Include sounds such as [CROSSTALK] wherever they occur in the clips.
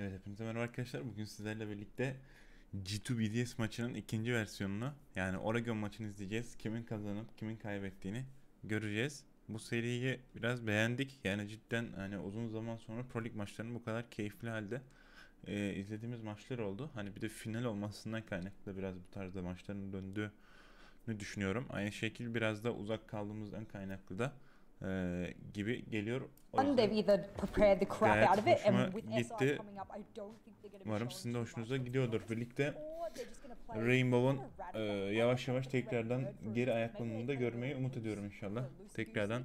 Evet hepinize merhaba arkadaşlar. Bugün sizlerle birlikte G2 BDS maçının ikinci versiyonunu yani Oregon maçını izleyeceğiz. Kimin kazanıp kimin kaybettiğini göreceğiz. Bu seriyi biraz beğendik. Yani cidden hani uzun zaman sonra Pro League maçlarının bu kadar keyifli halde e, izlediğimiz maçlar oldu. Hani bir de final olmasından kaynaklı biraz bu tarzda maçların döndüğünü düşünüyorum. Aynı şekil biraz da uzak kaldığımızdan kaynaklı da e, gibi geliyor. O gayet hoşuma gitti. Umarım sizin de hoşunuza gidiyordur. Birlikte Rainbow'un e, yavaş yavaş tekrardan geri ayaklandığını da görmeyi umut ediyorum inşallah. Tekrardan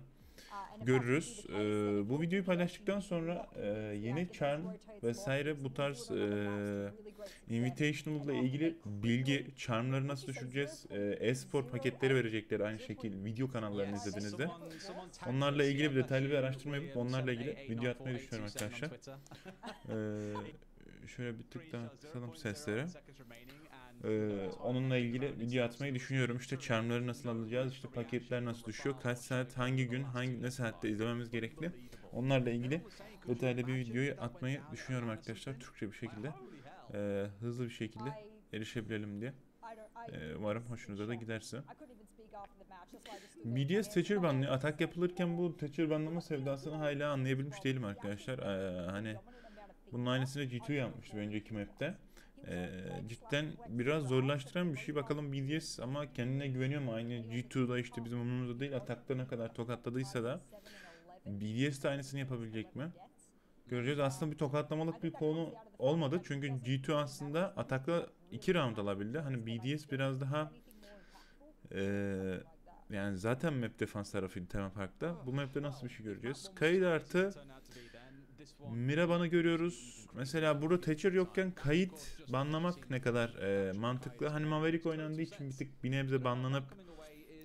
görürüz. Ee, e, bu videoyu paylaştıktan sonra e, yeni charm vesaire bu tarz e, invitational ile ilgili bilgi charmları nasıl düşüreceğiz? E-spor paketleri verecekler aynı şekilde video kanallarını izlediğinizde. Onlarla ilgili bir detaylı bir araştırma yapıp onlarla ilgili video atmayı düşünüyorum arkadaşlar. [LAUGHS] Ee, şöyle bir tık daha kısalım sesleri. Ee, onunla ilgili video atmayı düşünüyorum. İşte charmları nasıl alacağız, işte paketler nasıl düşüyor, kaç saat, hangi gün, hangi ne saatte izlememiz gerekli. Onlarla ilgili detaylı bir videoyu atmayı düşünüyorum arkadaşlar. Türkçe bir şekilde, e, hızlı bir şekilde erişebilelim diye. E, umarım hoşunuza da giderse. BDS teçhir banlıyor. Atak yapılırken bu teçhir banlama sevdasını hala anlayabilmiş değilim arkadaşlar. Ee, hani bunun aynısını G2 yapmıştı önceki map'te e, cidden biraz zorlaştıran bir şey. Bakalım BDS ama kendine güveniyor mu? Aynı G2'da işte bizim umurumuzda değil atakta ne kadar tokatladıysa da BDS de aynısını yapabilecek mi? Göreceğiz. Aslında bir tokatlamalık bir konu olmadı. Çünkü G2 aslında atakla 2 round alabildi. Hani BDS biraz daha e, yani zaten map defans tarafıydı tema parkta. Bu mapte nasıl bir şey göreceğiz? Kayıt artı Miraban'ı görüyoruz. Mesela burada Thatcher yokken kayıt banlamak ne kadar e, mantıklı. Hani Maverick oynandığı için bir tık bir nebze banlanıp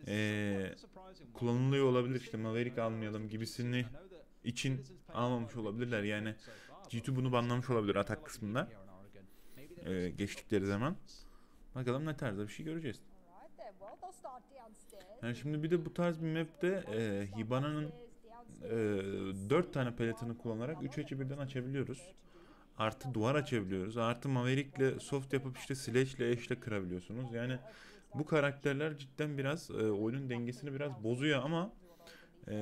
e, kullanılıyor olabilir. İşte Maverick almayalım gibisini için almamış olabilirler. Yani G2 bunu banlamış olabilir atak kısmında. E, geçtikleri zaman. Bakalım ne tarzda bir şey göreceğiz. Yani şimdi bir de bu tarz bir map'te e, Hibana'nın 4 e, tane paletini kullanarak 3 açı birden açabiliyoruz. Artı duvar açabiliyoruz. Artı Maverick'le soft yapıp işte Sledge'le eşle kırabiliyorsunuz. Yani bu karakterler cidden biraz e, oyunun dengesini biraz bozuyor ama e,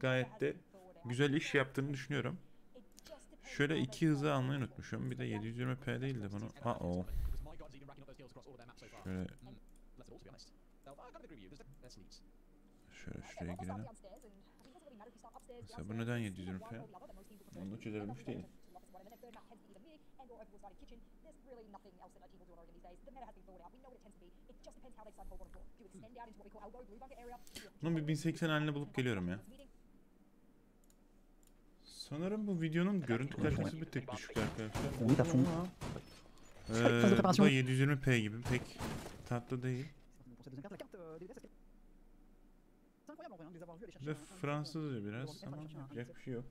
gayet de güzel iş yaptığını düşünüyorum. Şöyle iki hızı almayı unutmuşum. Bir de 720p değil de bunu... Ha o. Şöyle... Şöyle şuraya girelim. Mesela bu neden 700 Avrupa Onu da çözebilmiş değilim. Bunun bir 1080 halini bulup geliyorum ya. Sanırım bu videonun görüntü kalitesi bir tek düşük arkadaşlar. Ee, bu da 720p gibi pek tatlı değil. Ve Fransızca biraz ama yapacak bir şey yok.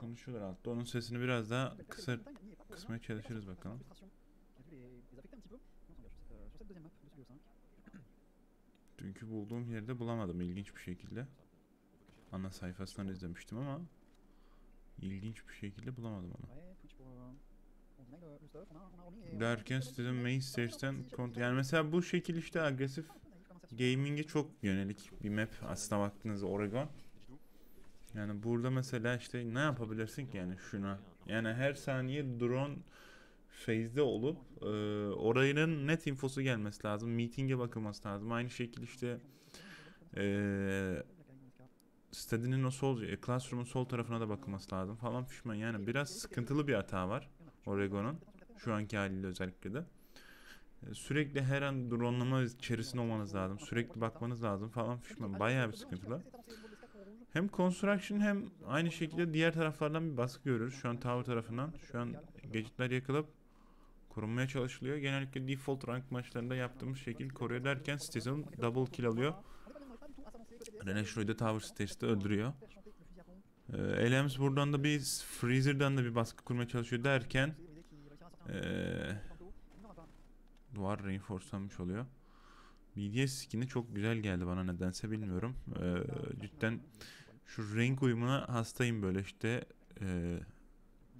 Konuşuyorlar altta. Onun sesini biraz daha kısa kısmaya çalışırız bakalım. Dünkü bulduğum yerde bulamadım ilginç bir şekilde. Ana sayfasından izlemiştim ama ilginç bir şekilde bulamadım onu. Derken siteden main stage'den yani mesela bu şekil işte agresif gaming'e çok yönelik bir map aslına baktığınızda Oregon. Yani burada mesela işte ne yapabilirsin ki yani şuna? Yani her saniye drone phase'de olup e, orayının net infosu gelmesi lazım. Meeting'e bakılması lazım. Aynı şekilde işte e, stadinin o sol, e, classroom'un sol tarafına da bakılması lazım falan pişman. Yani biraz sıkıntılı bir hata var Oregon'un şu anki haliyle özellikle de. Sürekli her an dronlama içerisinde olmanız lazım. Sürekli bakmanız lazım falan fişman. Bayağı bir sıkıntılı. Hem construction hem aynı şekilde diğer taraflardan bir baskı görürüz. Şu an tower tarafından. Şu an gadgetler yakılıp korunmaya çalışılıyor. Genellikle default rank maçlarında yaptığımız şekil koruyor derken Stazon double kill alıyor. Rene Schroeder'ı tower stage'de öldürüyor. Ee, Elms buradan da bir Freezer'dan da bir baskı kurmaya çalışıyor derken ee, duvar reinforcelanmış oluyor. BDS skin'i çok güzel geldi bana nedense bilmiyorum. Ee, cidden şu renk uyumuna hastayım böyle işte e,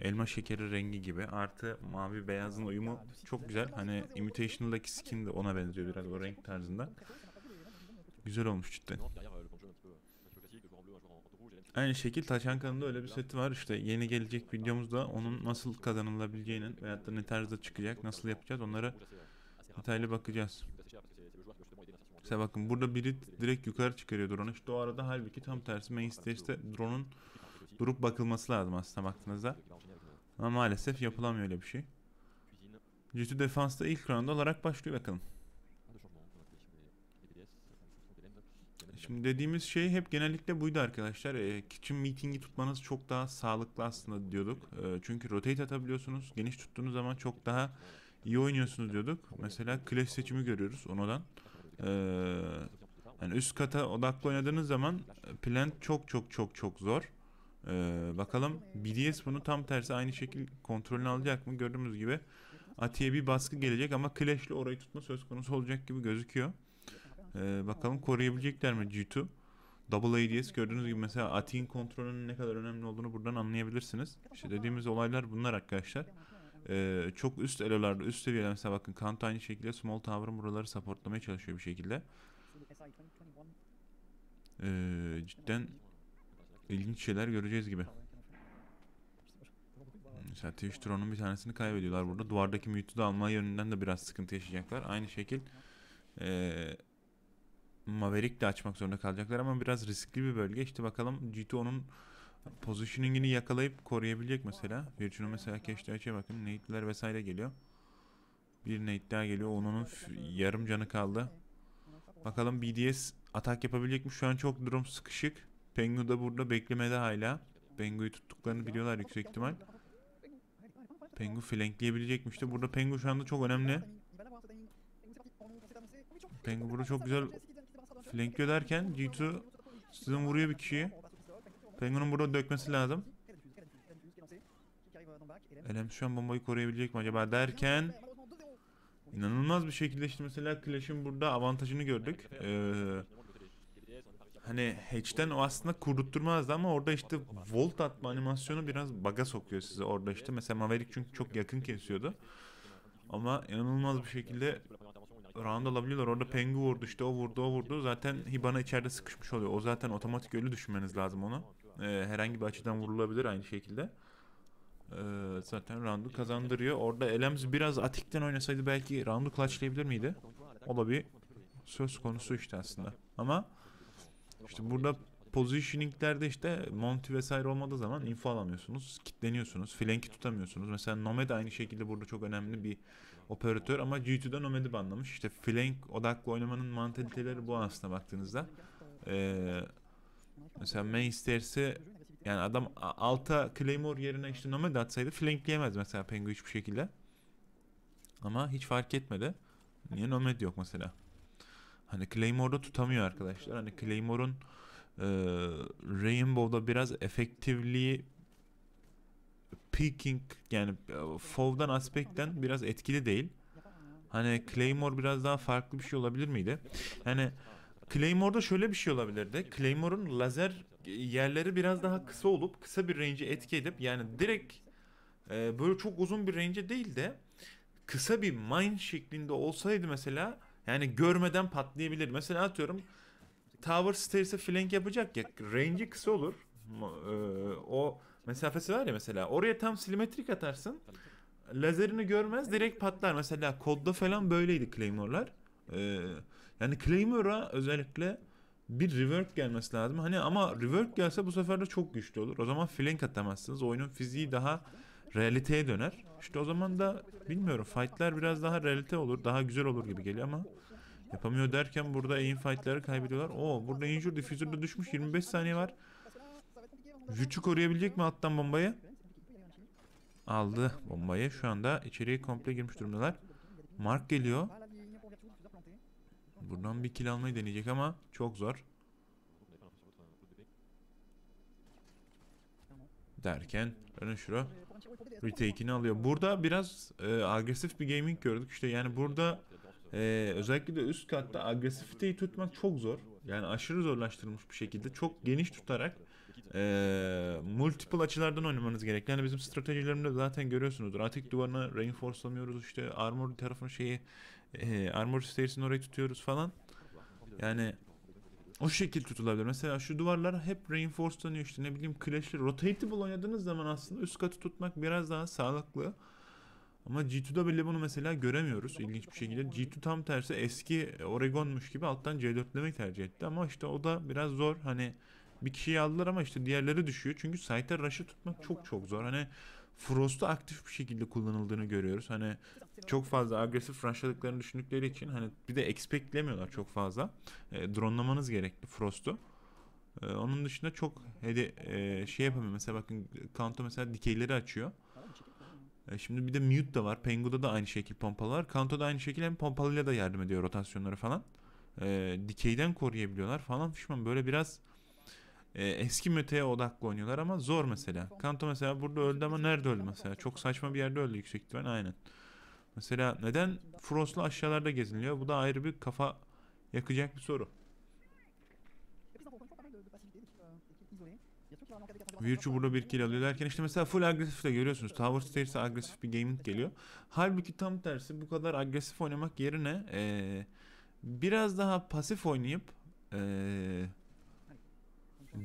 elma şekeri rengi gibi artı mavi beyazın uyumu çok güzel. Hani Imitation'daki skin de ona benziyor biraz o renk tarzında. Güzel olmuş cidden. Aynı şekil Taşankan'ın da öyle bir seti var. İşte yeni gelecek videomuzda onun nasıl kazanılabileceğinin veyahut da ne tarzda çıkacak, nasıl yapacağız onları Detaylı bakacağız. Mesela bakın burada biri direkt yukarı çıkarıyor drone'u. İşte o arada halbuki tam tersi main stage'de drone'un durup bakılması lazım aslında baktığınızda. Ama maalesef yapılamıyor öyle bir şey. Jitu defansta ilk round olarak başlıyor bakalım. Şimdi dediğimiz şey hep genellikle buydu arkadaşlar. E, kitchen meeting'i tutmanız çok daha sağlıklı aslında diyorduk. E, çünkü rotate atabiliyorsunuz. Geniş tuttuğunuz zaman çok daha iyi oynuyorsunuz diyorduk. Mesela Clash seçimi görüyoruz onadan. Ee, yani üst kata odaklı oynadığınız zaman e, plan çok çok çok çok zor. Ee, bakalım BDS bunu tam tersi aynı şekil kontrolünü alacak mı? Gördüğümüz gibi Ati'ye bir baskı gelecek ama Clash'le orayı tutma söz konusu olacak gibi gözüküyor. Ee, bakalım koruyabilecekler mi G2? Double ADS gördüğünüz gibi mesela Ati'nin kontrolünün ne kadar önemli olduğunu buradan anlayabilirsiniz. İşte dediğimiz olaylar bunlar arkadaşlar e, çok üst elolarda, üst seviyelerde mesela bakın Kant aynı şekilde Small Tower'ın buraları supportlamaya çalışıyor bir şekilde. E, cidden ilginç şeyler göreceğiz gibi. Mesela Twitch Tron'un bir tanesini kaybediyorlar burada. Duvardaki mute'u da alma yönünden de biraz sıkıntı yaşayacaklar. Aynı şekil e, Maverick de açmak zorunda kalacaklar ama biraz riskli bir bölge. İşte bakalım G2 onun Positioning'ini yakalayıp koruyabilecek mesela. Virtue'un mesela keşke açıya bakın. Nate'ler vesaire geliyor. Bir Nate daha geliyor. Onun yarım canı kaldı. Bakalım BDS atak yapabilecek mi? Şu an çok durum sıkışık. Pengu da burada beklemede hala. Pengu'yu tuttuklarını biliyorlar yüksek ihtimal. Pengu flankleyebilecekmiş de. Burada Pengu şu anda çok önemli. Pengu burada çok güzel flankliyor derken G2 sizin vuruyor bir kişiyi. Penguin'un burada dökmesi lazım. Elem şu an bombayı koruyabilecek mi acaba derken inanılmaz bir şekilde işte mesela Clash'in burada avantajını gördük. Ee, hani hatch'ten o aslında kurutturmazdı ama orada işte volt atma animasyonu biraz baga sokuyor size orada işte. Mesela Maverick çünkü çok yakın kesiyordu. Ama inanılmaz bir şekilde round alabiliyorlar. Orada Pengu vurdu işte o vurdu o vurdu. Zaten Hibana içeride sıkışmış oluyor. O zaten otomatik ölü düşünmeniz lazım onu e, herhangi bir açıdan vurulabilir aynı şekilde. E, zaten roundu kazandırıyor. Orada Elms biraz atikten oynasaydı belki roundu clutchlayabilir miydi? O da bir söz konusu işte aslında. Ama işte burada positioninglerde işte Monty vesaire olmadığı zaman info alamıyorsunuz. Kitleniyorsunuz. Flanki tutamıyorsunuz. Mesela Nomad aynı şekilde burada çok önemli bir operatör ama G2'de Nomad'i banlamış. İşte flank odaklı oynamanın mantaliteleri bu aslında baktığınızda. Ee, Mesela main stairs'i yani adam alta Claymore yerine işte nomad atsaydı flankleyemez mesela Pengu hiçbir şekilde. Ama hiç fark etmedi. Niye nomad yok mesela? Hani Claymore'da tutamıyor arkadaşlar. Hani Claymore'un e, Rainbow'da biraz efektifliği peaking yani e, Fov'dan aspekten biraz etkili değil. Hani Claymore biraz daha farklı bir şey olabilir miydi? Yani Claymore'da şöyle bir şey olabilirdi. Claymore'un lazer yerleri biraz daha kısa olup kısa bir range'e etki edip yani direkt e, böyle çok uzun bir range değil de kısa bir mine şeklinde olsaydı mesela yani görmeden patlayabilir. Mesela atıyorum Tower Stairs'e flank yapacak ya range'i kısa olur. Ee, o mesafesi var ya mesela oraya tam simetrik atarsın. Lazerini görmez direkt patlar. Mesela kodda falan böyleydi Claymore'lar. Ee, yani Claymore'a özellikle bir rework gelmesi lazım. Hani ama rework gelse bu sefer de çok güçlü olur. O zaman flank atamazsınız. Oyunun fiziği daha realiteye döner. İşte o zaman da bilmiyorum fightlar biraz daha realite olur. Daha güzel olur gibi geliyor ama yapamıyor derken burada aim fightları kaybediyorlar. Oo burada injur diffuser'da düşmüş 25 saniye var. Vücü koruyabilecek mi alttan bombayı? Aldı bombayı. Şu anda içeriye komple girmiş durumdalar. Mark geliyor. Buradan bir kill almayı deneyecek ama çok zor. Derken şura, retake'ini alıyor. Burada biraz e, agresif bir gaming gördük. İşte yani burada e, özellikle de üst katta agresifiteyi tutmak çok zor. Yani aşırı zorlaştırılmış bir şekilde çok geniş tutarak e, multiple açılardan oynamanız gerekiyor. Yani bizim stratejilerimde zaten görüyorsunuzdur. Atik duvarına reinforcelamıyoruz işte armor tarafını şeyi e, Armor Stairs'in orayı tutuyoruz falan. Yani o şekil tutulabilir. Mesela şu duvarlar hep reinforcelanıyor işte ne bileyim clash'ler. Rotateable oynadığınız zaman aslında üst katı tutmak biraz daha sağlıklı. Ama G2'da bile bunu mesela göremiyoruz ilginç bir şekilde. G2 tam tersi eski Oregon'muş gibi alttan C4'lemeyi tercih etti. Ama işte o da biraz zor. Hani bir kişiyi aldılar ama işte diğerleri düşüyor. Çünkü site'e rush'ı tutmak çok çok zor. Hani Frost'u aktif bir şekilde kullanıldığını görüyoruz. Hani çok fazla agresif rushladıklarını düşündükleri için hani bir de expectlemiyorlar çok fazla. E, dronlamanız gerekli Frost'u. E, onun dışında çok hede, e, şey yapamıyor. Mesela bakın Kanto mesela dikeyleri açıyor. E, şimdi bir de Mute da var. Pengu'da da aynı şekilde pompalar. Kanto da aynı şekil hem pompalıyla da yardım ediyor rotasyonları falan. E, dikeyden koruyabiliyorlar falan fişman. Böyle biraz e, eski müteye odaklı oynuyorlar ama zor mesela. Kanto mesela burada öldü ama nerede öldü mesela? Çok saçma bir yerde öldü yüksek ihtimal aynen. Mesela neden Frost'la aşağılarda geziniliyor? Bu da ayrı bir kafa yakacak bir soru. Virtue burada bir kill alıyor derken işte mesela full agresif de görüyorsunuz. Tower Stairs'e agresif bir gaming geliyor. Halbuki tam tersi bu kadar agresif oynamak yerine ee, biraz daha pasif oynayıp ee,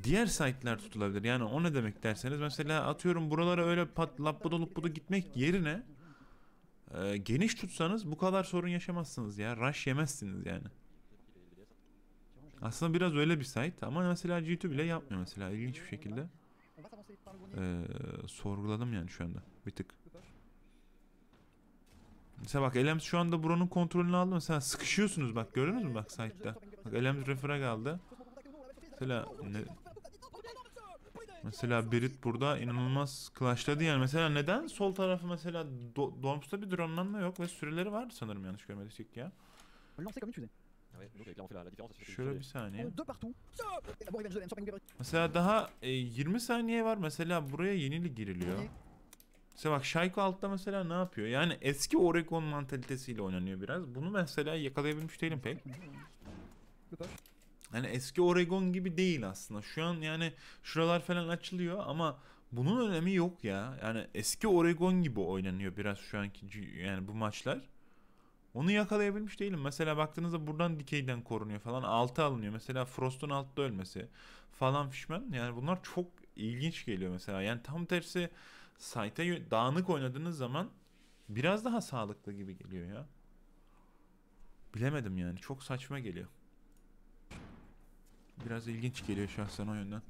diğer site'ler tutulabilir. Yani o ne demek derseniz mesela atıyorum buralara öyle pat dolup lapbuda gitmek yerine e, geniş tutsanız bu kadar sorun yaşamazsınız ya. Rush yemezsiniz yani. Aslında biraz öyle bir site ama mesela YouTube bile yapmıyor mesela ilginç bir şekilde. Ee, sorguladım yani şu anda bir tık. Mesela bak Elems şu anda buranın kontrolünü aldı. Mesela sıkışıyorsunuz bak gördünüz mü bak site'da. Bak Elems refrag kaldı. Mesela ne, Mesela Berit burada inanılmaz klashladı yani. Mesela neden sol tarafı mesela do Doms'ta bir dronlanma yok ve süreleri var sanırım yanlış görmediysek ya. Euh, Şöyle bir saniye. Mesela daha e, 20 saniye var. Mesela buraya yenili giriliyor. Mesela bak Shaiko altta mesela ne yapıyor? Yani eski Oregon mantalitesiyle oynanıyor biraz. Bunu mesela yakalayabilmiş değilim pek hani eski Oregon gibi değil aslında. Şu an yani şuralar falan açılıyor ama bunun önemi yok ya. Yani eski Oregon gibi oynanıyor biraz şu anki yani bu maçlar. Onu yakalayabilmiş değilim. Mesela baktığınızda buradan dikeyden korunuyor falan. Altı alınıyor. Mesela Frost'un altta ölmesi falan fişmen. Yani bunlar çok ilginç geliyor mesela. Yani tam tersi site'e dağınık oynadığınız zaman biraz daha sağlıklı gibi geliyor ya. Bilemedim yani. Çok saçma geliyor biraz ilginç geliyor şahsen o yönden.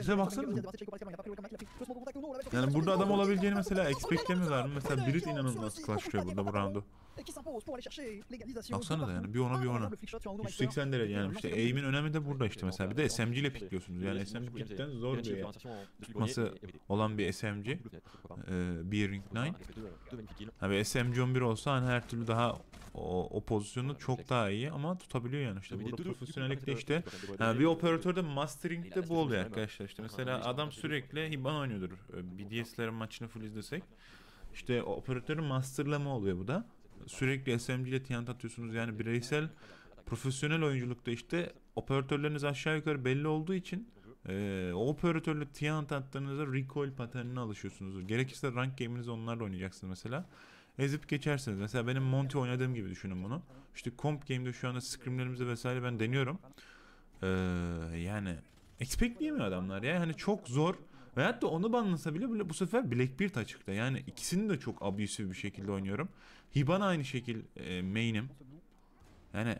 Size baksanıza. Yani burada adam olabileceğini mesela expectlemiyorlar mı? Mesela Brit inanılmaz klaşıyor burada bu roundu. Baksana da yani bir ona bir ona. 180 derece yani işte aim'in önemi de burada işte mesela bir de SMG ile pikliyorsunuz. Yani SMG cidden zor bir yani. tutması olan bir SMG. Ee, bir ring 9. Hani SMG 11 olsa hani her türlü daha o, o pozisyonu çok daha iyi ama tutabiliyor yani işte burada profesyonellikte işte yani bir operatörde mastering'de bu oluyor arkadaşlar işte mesela adam sürekli hiban oynuyordur ee, BDS'lerin maçını full izlesek işte operatörün masterlama oluyor bu da sürekli SMG ile TNT atıyorsunuz yani bireysel profesyonel oyunculukta işte operatörleriniz aşağı yukarı belli olduğu için e, o operatörle TNT attığınızda recoil paternine alışıyorsunuz. Gerekirse rank game'inizi onlarla oynayacaksınız mesela ezip geçersiniz. Mesela benim Monty oynadığım gibi düşünün bunu. İşte comp game'de şu anda scrimlerimizde vesaire ben deniyorum. Ee, yani expectleyemiyor adamlar ya. Hani çok zor. Veyahut da onu banlasa bile bu sefer Blackbeard açıkta. Yani ikisini de çok abusive bir şekilde oynuyorum. Hibana aynı şekil e, main'im. Yani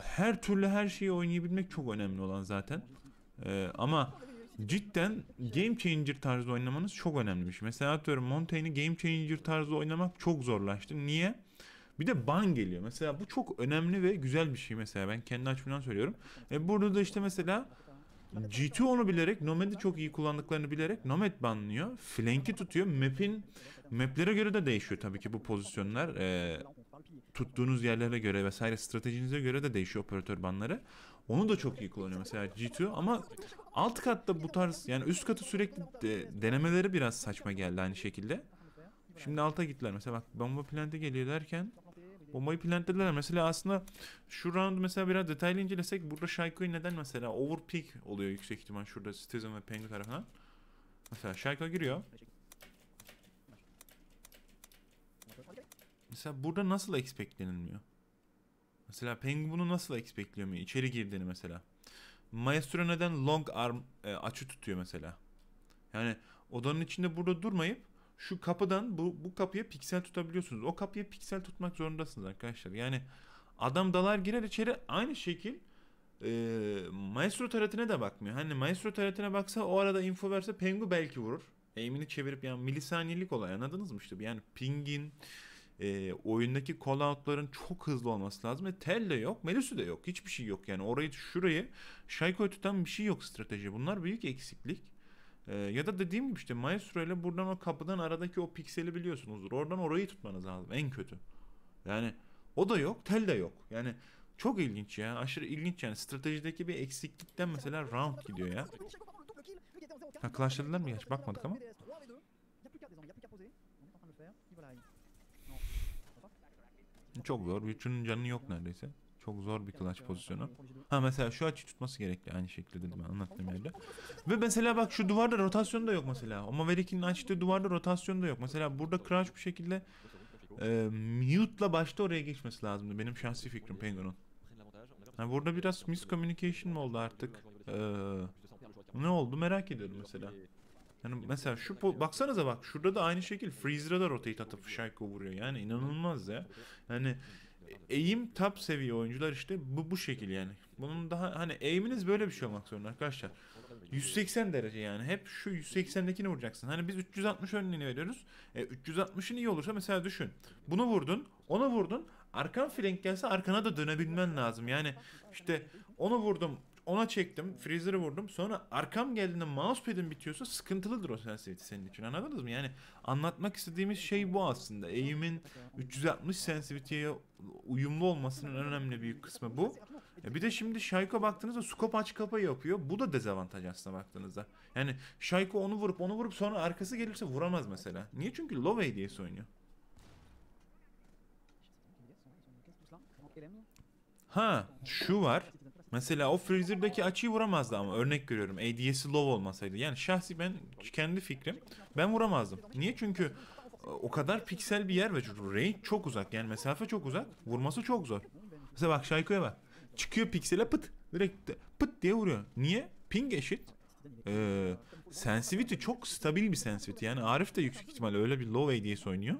her türlü her şeyi oynayabilmek çok önemli olan zaten. Ee, ama cidden game changer tarzı oynamanız çok önemliymiş. Şey. Mesela atıyorum Montaigne'i game changer tarzı oynamak çok zorlaştı. Niye? Bir de ban geliyor. Mesela bu çok önemli ve güzel bir şey mesela. Ben kendi açımdan söylüyorum. E burada da işte mesela G2 onu bilerek Nomad'i çok iyi kullandıklarını bilerek Nomad banlıyor. Flank'i tutuyor. Map'in map'lere göre de değişiyor tabii ki bu pozisyonlar. E, tuttuğunuz yerlere göre vesaire stratejinize göre de değişiyor operatör banları. Onu da çok iyi kullanıyor mesela G2 ama alt katta bu tarz yani üst katı sürekli de, denemeleri biraz saçma geldi aynı şekilde. Şimdi alta gittiler mesela bak bomba plante geliyor derken Bombayı plantlediler. Mesela aslında şu round mesela biraz detaylı incelesek burada Shaiko'yu neden mesela overpick oluyor yüksek ihtimal şurada Citizen ve Pengu tarafından. Mesela Shaiko giriyor. Mesela burada nasıl expectlenilmiyor? Mesela Pengu bunu nasıl expectliyor mu? İçeri girdiğini mesela. Maestro neden long arm e, açı tutuyor mesela? Yani odanın içinde burada durmayıp şu kapıdan bu, bu kapıya piksel tutabiliyorsunuz. O kapıya piksel tutmak zorundasınız arkadaşlar. Yani adam dalar girer içeri aynı şekil e, maestro taratine de bakmıyor. Hani maestro taratine baksa o arada info verse pengu belki vurur. Eğimini çevirip yani milisaniyelik olay anladınız mı işte? Yani pingin e, oyundaki call out'ların çok hızlı olması lazım. E, tel de yok, Melisü de yok. Hiçbir şey yok yani. Orayı şurayı şaykoy tutan bir şey yok strateji. Bunlar büyük eksiklik. Ee, ya da dediğim gibi işte Maestro ile buradan o kapıdan aradaki o pikseli biliyorsunuzdur. Oradan orayı tutmanız lazım en kötü. Yani o da yok, tel de yok. Yani çok ilginç ya. Aşırı ilginç yani. Stratejideki bir eksiklikten mesela round gidiyor ya. Ha clash'ladılar mı gerçi bakmadık ama. Çok zor. Üçünün canı yok neredeyse. Çok zor bir clutch pozisyonu. Ha mesela şu açı tutması gerekli aynı şekilde dedim ben anlattığım yerde. Ve mesela bak şu duvarda rotasyon da yok mesela. O Maverick'in açtığı duvarda rotasyon da yok. Mesela burada crouch bu şekilde e, mute'la başta oraya geçmesi lazımdı. Benim şahsi fikrim Penguin'un. Yani burada biraz miscommunication mı oldu artık? Ee, ne oldu merak ediyorum mesela. Yani mesela şu baksanıza bak şurada da aynı şekil Freezer'a da rotate atıp Shaiko vuruyor. Yani inanılmaz ya. Yani eğim top seviye oyuncular işte bu bu şekil yani. Bunun daha hani eğiminiz böyle bir şey olmak zorunda arkadaşlar. 180 derece yani. Hep şu 180'dekini vuracaksın. Hani biz 360 önlüğünü veriyoruz. E, 360'ın iyi olursa mesela düşün. Bunu vurdun, onu vurdun. Arkan flank gelse arkana da dönebilmen lazım. Yani işte onu vurdum ona çektim. Freezer'ı vurdum. Sonra arkam geldiğinde mousepad'im bitiyorsa sıkıntılıdır o sensitivity senin için. Anladınız mı? Yani anlatmak istediğimiz şey bu aslında. Eğimin 360 sensitivity'ye uyumlu olmasının önemli büyük kısmı bu. E bir de şimdi Shaiko baktığınızda scope aç kapa yapıyor. Bu da dezavantaj aslında baktığınızda. Yani Shaiko onu vurup onu vurup sonra arkası gelirse vuramaz mesela. Niye? Çünkü low hediyesi oynuyor. Ha şu var. Mesela o Freezer'daki açıyı vuramazdı ama örnek görüyorum. ADS'i low olmasaydı. Yani şahsi ben kendi fikrim ben vuramazdım. Niye? Çünkü e, o kadar piksel bir yer ve range çok uzak. Yani mesafe çok uzak. Vurması çok zor. Mesela bak Şayko'ya bak. Çıkıyor piksele pıt. Direkt pıt diye vuruyor. Niye? Ping eşit. Ee, sensitivity çok stabil bir sensitivity. Yani Arif de yüksek ihtimalle öyle bir low ADS oynuyor.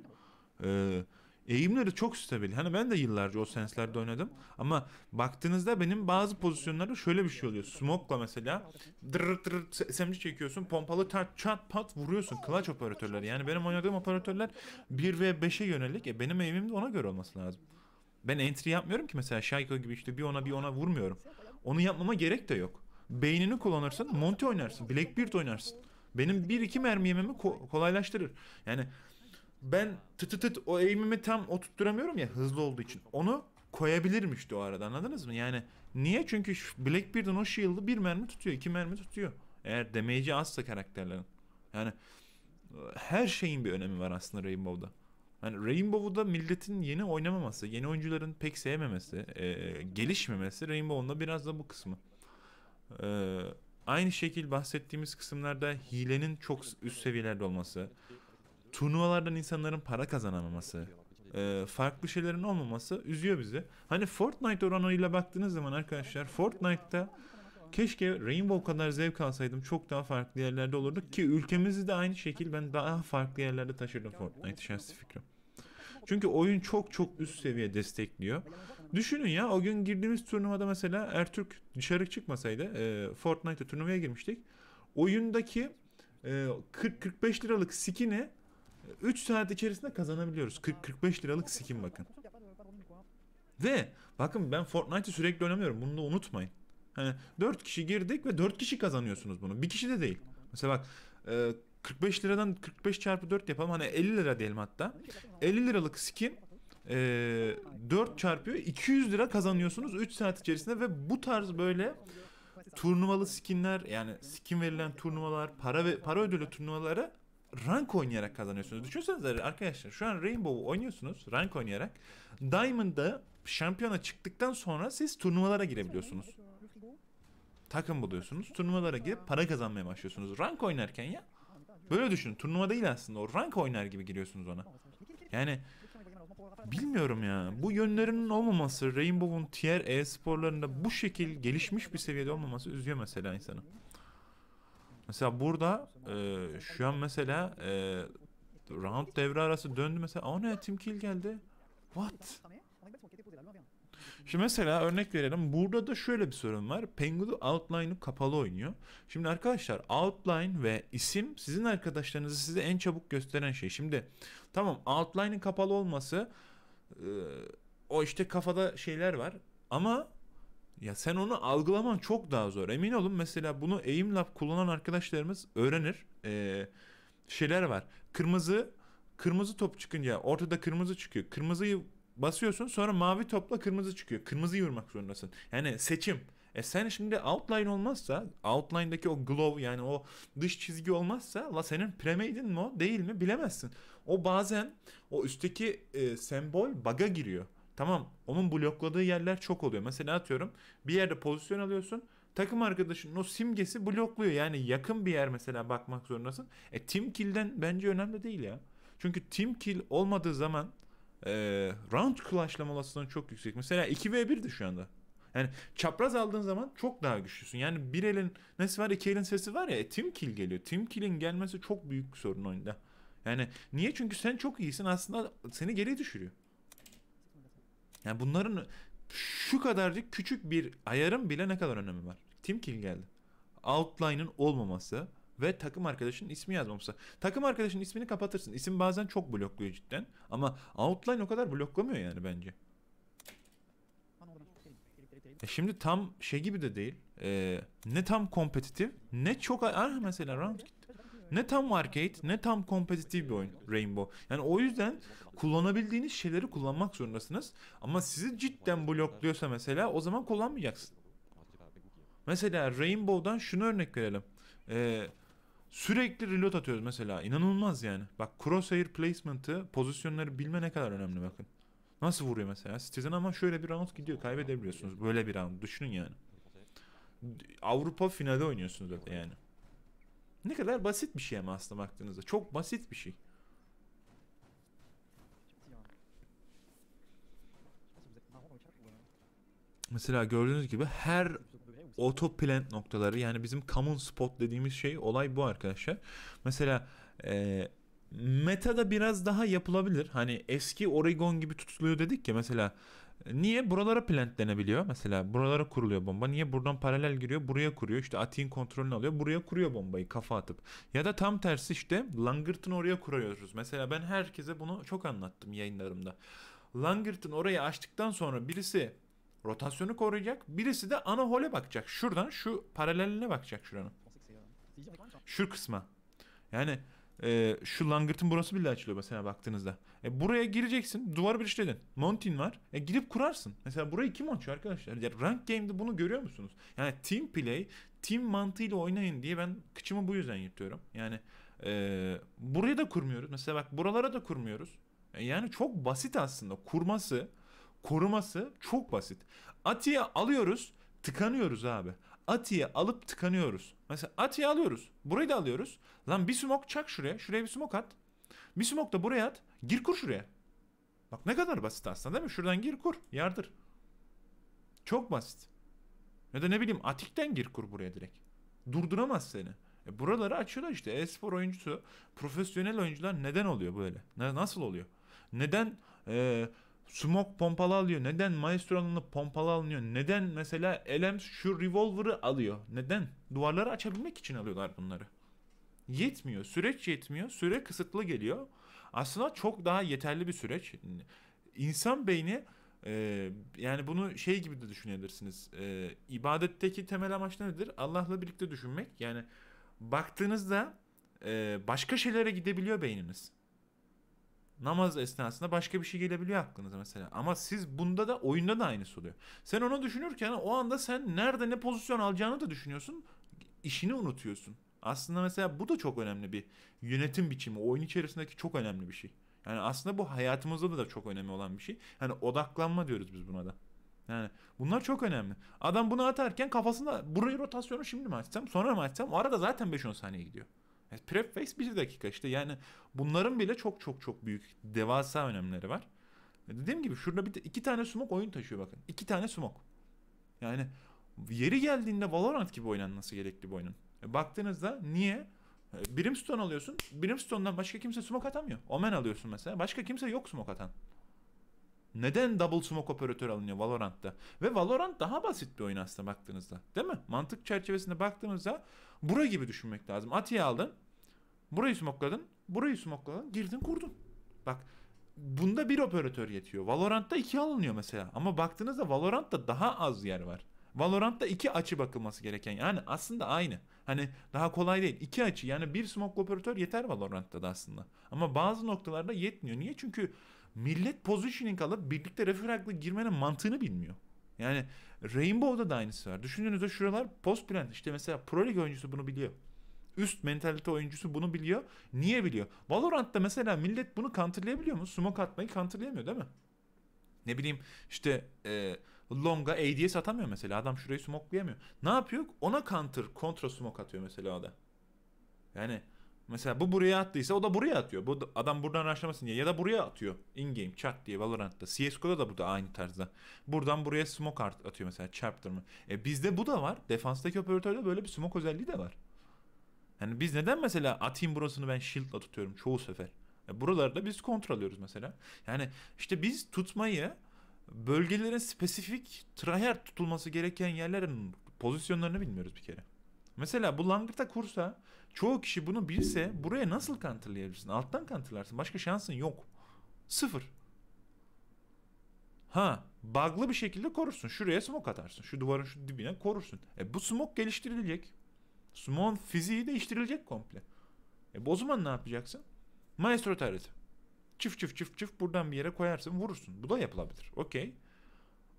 Ee, eğimleri çok stabil. Hani ben de yıllarca o senslerde oynadım. Ama baktığınızda benim bazı pozisyonlarda şöyle bir şey oluyor. Smoke'la mesela dırır dırır semci çekiyorsun. Pompalı tart çat pat vuruyorsun. Clutch operatörleri. Yani benim oynadığım operatörler 1 ve 5'e yönelik. E benim eğimim de ona göre olması lazım. Ben entry yapmıyorum ki mesela Shaiko gibi işte bir ona bir ona vurmuyorum. Onu yapmama gerek de yok. Beynini kullanırsın, Monty oynarsın. Blackbeard oynarsın. Benim 1-2 mermi yememi ko- kolaylaştırır. Yani ben tıt tıt tıt o eğimimi tam oturtturamıyorum ya hızlı olduğu için. Onu koyabilirmişti o arada anladınız mı? Yani niye? Çünkü Blackbeard'ın o shield'ı bir mermi tutuyor, iki mermi tutuyor. Eğer damage'i azsa karakterlerin. Yani e, her şeyin bir önemi var aslında Rainbow'da. Yani Rainbow'da milletin yeni oynamaması, yeni oyuncuların pek sevmemesi, e, gelişmemesi Rainbow'un da biraz da bu kısmı. E, aynı şekil bahsettiğimiz kısımlarda hilenin çok üst seviyelerde olması, turnuvalardan insanların para kazanamaması, e, farklı şeylerin olmaması üzüyor bizi. Hani Fortnite oranıyla baktığınız zaman arkadaşlar Fortnite'da keşke Rainbow kadar zevk alsaydım çok daha farklı yerlerde olurduk ki ülkemizi de aynı şekil ben daha farklı yerlerde taşırdım Fortnite şahsi fikrim. Çünkü oyun çok çok üst seviye destekliyor. Düşünün ya o gün girdiğimiz turnuvada mesela Ertürk dışarı çıkmasaydı e, Fortnite'da turnuvaya girmiştik. Oyundaki e, 40-45 liralık skin'i 3 saat içerisinde kazanabiliyoruz. 40-45 liralık skin bakın. Ve bakın ben Fortnite'ı sürekli oynamıyorum. Bunu da unutmayın. Hani 4 kişi girdik ve 4 kişi kazanıyorsunuz bunu. Bir kişi de değil. Mesela bak 45 e, liradan 45 çarpı 4 yapalım. Hani 50 lira diyelim hatta. 50 liralık skin 4 çarpıyor. 200 lira kazanıyorsunuz 3 saat içerisinde ve bu tarz böyle turnuvalı skinler yani skin verilen turnuvalar, para ve para ödülü turnuvaları rank oynayarak kazanıyorsunuz. Düşünsenize arkadaşlar şu an Rainbow oynuyorsunuz rank oynayarak. Diamond'da şampiyona çıktıktan sonra siz turnuvalara girebiliyorsunuz. Takım buluyorsunuz. Turnuvalara girip para kazanmaya başlıyorsunuz. Rank oynarken ya. Böyle düşünün. Turnuva değil aslında. O rank oynar gibi giriyorsunuz ona. Yani bilmiyorum ya. Bu yönlerinin olmaması, Rainbow'un tier e-sporlarında bu şekil gelişmiş bir seviyede olmaması üzüyor mesela insanı. Mesela burada e, şu an mesela e, round devre arası döndü mesela. Aa ne Tim Kill geldi. What? Şimdi mesela örnek verelim. Burada da şöyle bir sorun var. Pengudu outline'ı kapalı oynuyor. Şimdi arkadaşlar outline ve isim sizin arkadaşlarınızı size en çabuk gösteren şey. Şimdi tamam outline'ın kapalı olması e, o işte kafada şeyler var. Ama ya sen onu algılaman çok daha zor. Emin olun mesela bunu Aimlab kullanan arkadaşlarımız öğrenir. Ee, şeyler var. Kırmızı kırmızı top çıkınca ortada kırmızı çıkıyor. Kırmızıyı basıyorsun sonra mavi topla kırmızı çıkıyor. Kırmızıyı vurmak zorundasın. Yani seçim. E sen şimdi outline olmazsa outline'daki o glove yani o dış çizgi olmazsa la senin premade'in mi o değil mi bilemezsin. O bazen o üstteki e, sembol baga giriyor. Tamam onun blokladığı yerler çok oluyor. Mesela atıyorum bir yerde pozisyon alıyorsun. Takım arkadaşının o simgesi blokluyor. Yani yakın bir yer mesela bakmak zorundasın. E team kill'den bence önemli değil ya. Çünkü team kill olmadığı zaman e, round clash'lama olasılığı çok yüksek. Mesela 2v1'di şu anda. Yani çapraz aldığın zaman çok daha güçlüsün. Yani bir elin nesi var iki elin sesi var ya e, team kill geliyor. Team kill'in gelmesi çok büyük bir sorun oyunda. Yani niye? Çünkü sen çok iyisin aslında seni geri düşürüyor. Yani bunların şu kadarcık küçük bir ayarın bile ne kadar önemi var. Tim Kill geldi. Outline'ın olmaması ve takım arkadaşının ismi yazmaması. Takım arkadaşının ismini kapatırsın. İsim bazen çok blokluyor cidden. Ama outline o kadar bloklamıyor yani bence. E şimdi tam şey gibi de değil. E, ne tam kompetitif ne çok... Ah mesela round gitti. Ne tam arcade ne tam kompetitif bir oyun Rainbow. Yani o yüzden kullanabildiğiniz şeyleri kullanmak zorundasınız. Ama sizi cidden blokluyorsa mesela o zaman kullanmayacaksın. Mesela Rainbow'dan şunu örnek verelim. Ee, sürekli reload atıyoruz mesela. İnanılmaz yani. Bak crosshair placement'ı, pozisyonları bilme ne kadar önemli bakın. Nasıl vuruyor mesela? Citizen ama şöyle bir round gidiyor. Kaybedebiliyorsunuz. Böyle bir round. Düşünün yani. Avrupa finali oynuyorsunuz zaten yani. Ne kadar basit bir şey ama aslında baktığınızda. Çok basit bir şey. Mesela gördüğünüz gibi her auto noktaları yani bizim common spot dediğimiz şey olay bu arkadaşlar. Mesela e, da biraz daha yapılabilir. Hani eski Oregon gibi tutuluyor dedik ya mesela Niye buralara plantlenebiliyor mesela buralara kuruluyor bomba niye buradan paralel giriyor buraya kuruyor işte atiğin kontrolünü alıyor buraya kuruyor bombayı kafa atıp ya da tam tersi işte Langırt'ın oraya kuruyoruz mesela ben herkese bunu çok anlattım yayınlarımda Langırt'ın orayı açtıktan sonra birisi rotasyonu koruyacak birisi de ana hole bakacak şuradan şu paraleline bakacak şuranın şu kısma yani e, şu langırtın burası bile açılıyor mesela baktığınızda. E, buraya gireceksin. Duvar birişledin. Mountain var. E, gidip kurarsın. Mesela burayı kim açıyor arkadaşlar? Ya, rank game'de bunu görüyor musunuz? Yani team play, team mantığıyla oynayın diye ben kıçımı bu yüzden yırtıyorum. Yani e, buraya da kurmuyoruz. Mesela bak buralara da kurmuyoruz. E, yani çok basit aslında. Kurması, koruması çok basit. Ati'ye alıyoruz tıkanıyoruz abi. Ati'ye alıp tıkanıyoruz. Mesela Ati'ye alıyoruz. Burayı da alıyoruz. Lan bir smoke çak şuraya. Şuraya bir smoke at. Bir smoke da buraya at. Gir kur şuraya. Bak ne kadar basit aslında değil mi? Şuradan gir kur. Yardır. Çok basit. Ya da ne bileyim Atik'ten gir kur buraya direkt. Durduramaz seni. E buraları açıyorlar işte. espor oyuncusu, profesyonel oyuncular neden oluyor böyle? nasıl oluyor? Neden e, Smok pompalı alıyor. Neden Maestro'nun pompalı alınıyor? Neden mesela LM şu revolver'ı alıyor? Neden? Duvarları açabilmek için alıyorlar bunları. Yetmiyor. Süreç yetmiyor. Süre kısıtlı geliyor. Aslında çok daha yeterli bir süreç. İnsan beyni e, yani bunu şey gibi de düşünebilirsiniz. E, ibadetteki temel amaç nedir? Allah'la birlikte düşünmek. Yani baktığınızda e, başka şeylere gidebiliyor beyniniz. Namaz esnasında başka bir şey gelebiliyor aklınıza mesela. Ama siz bunda da oyunda da aynısı oluyor. Sen onu düşünürken o anda sen nerede ne pozisyon alacağını da düşünüyorsun. İşini unutuyorsun. Aslında mesela bu da çok önemli bir yönetim biçimi. Oyun içerisindeki çok önemli bir şey. Yani aslında bu hayatımızda da çok önemli olan bir şey. Yani odaklanma diyoruz biz buna da. Yani bunlar çok önemli. Adam bunu atarken kafasında burayı rotasyonu şimdi mi açsam sonra mı açsam o arada zaten 5-10 saniye gidiyor. E, prep phase bir dakika işte yani bunların bile çok çok çok büyük devasa önemleri var. E, dediğim gibi şurada bir iki tane sumok oyun taşıyor bakın. iki tane sumok Yani yeri geldiğinde Valorant gibi oynanması gerekli bu oyunun. E, baktığınızda niye? E, Brimstone alıyorsun. Brimstone'dan başka kimse smoke atamıyor. Omen alıyorsun mesela. Başka kimse yok smoke atan. Neden double smoke operatör alınıyor Valorant'ta? Ve Valorant daha basit bir oyun aslında baktığınızda. Değil mi? Mantık çerçevesinde baktığınızda bura gibi düşünmek lazım. Atiye aldın. Burayı smokladın. Burayı smokladın. Girdin kurdun. Bak bunda bir operatör yetiyor. Valorant'ta iki alınıyor mesela. Ama baktığınızda Valorant'ta daha az yer var. Valorant'ta iki açı bakılması gereken yani aslında aynı. Hani daha kolay değil. İki açı yani bir smoke operatör yeter Valorant'ta da aslında. Ama bazı noktalarda yetmiyor. Niye? Çünkü millet positioning alıp birlikte referakla girmenin mantığını bilmiyor. Yani Rainbow'da da aynısı var. Düşündüğünüzde şuralar post plan. İşte mesela Pro League oyuncusu bunu biliyor. Üst mentalite oyuncusu bunu biliyor. Niye biliyor? Valorant'ta mesela millet bunu counterlayabiliyor mu? Smoke atmayı counterlayamıyor değil mi? Ne bileyim işte e, Long'a ADS atamıyor mesela. Adam şurayı smokelayamıyor. Ne yapıyor? Ona counter, kontra smoke atıyor mesela o da. Yani Mesela bu buraya attıysa o da buraya atıyor. Bu adam buradan rushlamasın diye. Ya da buraya atıyor. In-game chat diye Valorant'ta. CSGO'da da bu da aynı tarzda. Buradan buraya smoke art atıyor mesela chapter mı? E bizde bu da var. Defanstaki operatörde böyle bir smoke özelliği de var. Yani biz neden mesela atayım burasını ben shield'la tutuyorum çoğu sefer. E buralarda biz kontrol alıyoruz mesela. Yani işte biz tutmayı bölgelerin spesifik tryhard tutulması gereken yerlerin pozisyonlarını bilmiyoruz bir kere. Mesela bu Langırt'a kursa Çoğu kişi bunu bilse buraya nasıl counterlayabilirsin? Alttan counterlarsın. Başka şansın yok. Sıfır. Ha bug'lı bir şekilde korursun. Şuraya smoke atarsın. Şu duvarın şu dibine korursun. E bu smoke geliştirilecek. Smoke'un fiziği değiştirilecek komple. E o zaman ne yapacaksın? Maestro tarzı. Çift çift çift çift buradan bir yere koyarsın vurursun. Bu da yapılabilir. Okey.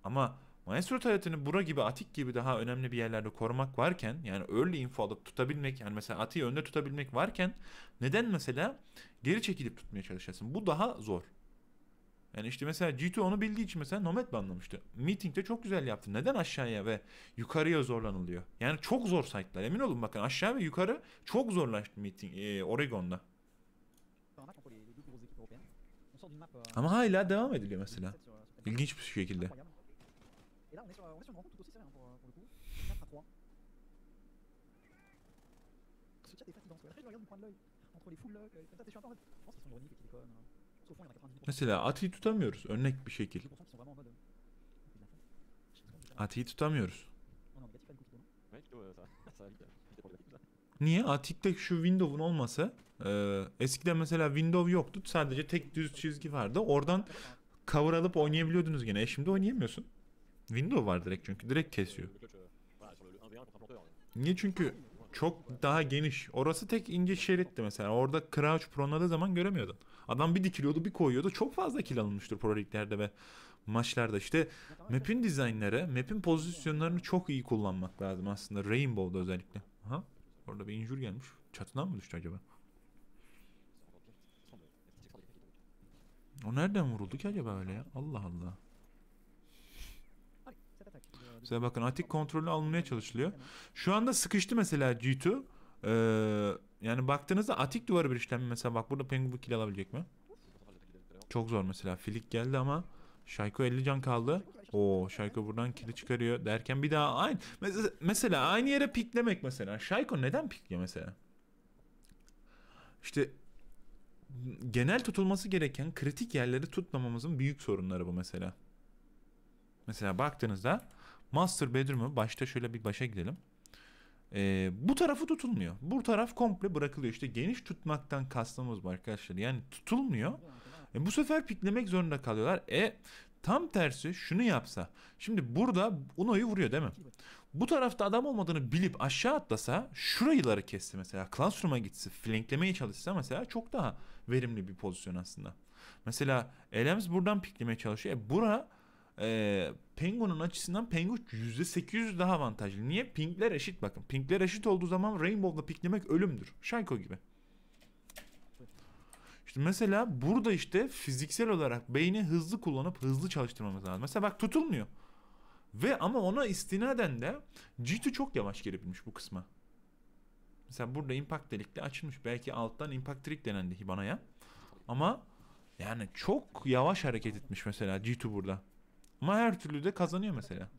Ama Maestro talatını bura gibi Atik gibi daha önemli bir yerlerde korumak varken yani early info alıp tutabilmek yani mesela Atik'i önde tutabilmek varken neden mesela geri çekilip tutmaya çalışasın? Bu daha zor. Yani işte mesela G2 onu bildiği için mesela Nomad banlamıştı. Meeting'de çok güzel yaptı. Neden aşağıya ve yukarıya zorlanılıyor? Yani çok zor site'lar. Emin olun bakın aşağı ve yukarı çok zorlaştı meeting e, Oregon'da. Ama hala devam ediliyor mesela. İlginç bir şekilde. Et là, on est sur, on est sur une rencontre tout aussi sévère pour, euh, pour, le coup. 4 à 3. Ce chat est fatigant. Après, je le regarde du coin de l'œil. Entre les foules, euh, comme ça, je suis un peu en mode. Je pense qu'ils sont ironiques et qu'ils déconnent. Sauf fond, y en a 90%. Mesela Ati'yi tutamıyoruz örnek bir şekil. Ati'yi tutamıyoruz. Niye? Atik'te şu Windows'un olması e, eskiden mesela Windows yoktu sadece tek düz çizgi vardı oradan cover oynayabiliyordunuz gene e şimdi oynayamıyorsun. Window var direkt çünkü. Direkt kesiyor. Niye? Çünkü çok daha geniş. Orası tek ince şeritti mesela. Orada crouch pronadığı zaman göremiyordun. Adam bir dikiliyordu bir koyuyordu. Çok fazla kill alınmıştır pro liglerde ve maçlarda. İşte map'in dizaynları, map'in pozisyonlarını çok iyi kullanmak lazım aslında. Rainbow'da özellikle. Aha. Orada bir injur gelmiş. Çatıdan mı düştü acaba? O nereden vuruldu ki acaba öyle ya? Allah Allah. Mesela bakın atik kontrolü alınmaya çalışılıyor. Şu anda sıkıştı mesela G2. Ee, yani baktığınızda atik duvarı bir işlem mesela bak burada Penguin kill alabilecek mi? Çok zor mesela. Filik geldi ama Şayko 50 can kaldı. Oo Şayko buradan kili çıkarıyor derken bir daha aynı mesela, aynı yere piklemek mesela. Şayko neden pikliyor mesela? İşte genel tutulması gereken kritik yerleri tutmamamızın büyük sorunları bu mesela. Mesela baktığınızda Master bedroom'u başta şöyle bir başa gidelim. Ee, bu tarafı tutulmuyor. Bu taraf komple bırakılıyor. İşte geniş tutmaktan kastımız bu arkadaşlar. Yani tutulmuyor. E, bu sefer piklemek zorunda kalıyorlar. E tam tersi şunu yapsa. Şimdi burada Uno'yu vuruyor değil mi? Bu tarafta adam olmadığını bilip aşağı atlasa şurayıları kesse mesela. Classroom'a gitse flanklemeye çalışsa mesela çok daha verimli bir pozisyon aslında. Mesela Elms buradan piklemeye çalışıyor. E bura e, ee, Pengu'nun açısından Pengu %800 daha avantajlı. Niye? Pinkler eşit bakın. Pinkler eşit olduğu zaman Rainbow'da piklemek ölümdür. Şayko gibi. İşte mesela burada işte fiziksel olarak beyni hızlı kullanıp hızlı çalıştırmamız lazım. Mesela bak tutulmuyor. Ve ama ona istinaden de G2 çok yavaş gelebilmiş bu kısma. Mesela burada impact delikli açılmış. Belki alttan impact trick denendi Hibana'ya. Ama yani çok yavaş hareket etmiş mesela G2 burada. Ama her türlü de kazanıyor mesela.